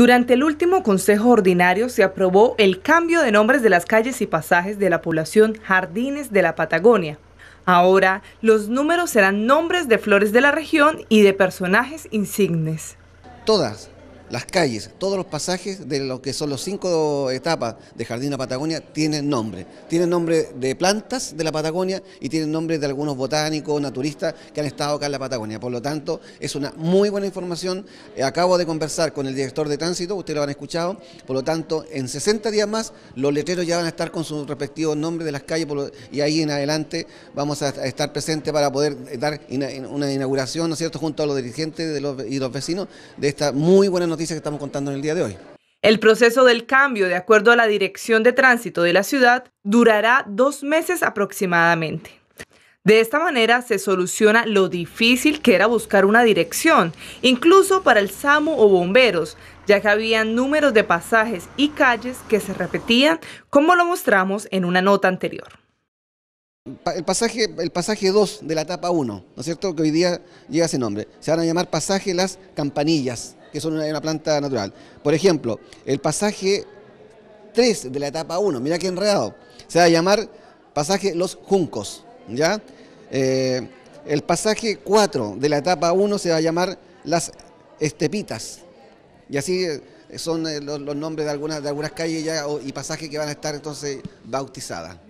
Durante el último Consejo Ordinario se aprobó el cambio de nombres de las calles y pasajes de la población Jardines de la Patagonia. Ahora los números serán nombres de flores de la región y de personajes insignes. Todas las calles, todos los pasajes de lo que son los cinco etapas de Jardín la Patagonia tienen nombre. Tienen nombre de plantas de la Patagonia y tienen nombre de algunos botánicos, naturistas que han estado acá en la Patagonia. Por lo tanto, es una muy buena información. Eh, acabo de conversar con el director de tránsito, ustedes lo han escuchado. Por lo tanto, en 60 días más, los letreros ya van a estar con sus respectivos nombres de las calles y ahí en adelante vamos a estar presentes para poder eh, dar una inauguración, ¿no es cierto?, junto a los dirigentes de y los vecinos de esta muy buena noticia que estamos contando en el día de hoy. El proceso del cambio, de acuerdo a la Dirección de Tránsito de la ciudad, durará dos meses aproximadamente. De esta manera se soluciona lo difícil que era buscar una dirección, incluso para el SAMU o bomberos, ya que había números de pasajes y calles que se repetían, como lo mostramos en una nota anterior. El pasaje, el pasaje 2 de la etapa 1, ¿no es cierto? Que hoy día llega ese nombre. Se van a llamar pasaje Las Campanillas que son una, planta natural. Por ejemplo, el pasaje 3 de la etapa 1, mira qué enredado, se va a llamar pasaje Los Juncos, ¿ya? Eh, el pasaje 4 de la etapa 1 se va a llamar Las Estepitas, y así eh, son eh, los, nombres de algunas, de algunas calles y pasajes que van a estar entonces bautizadas.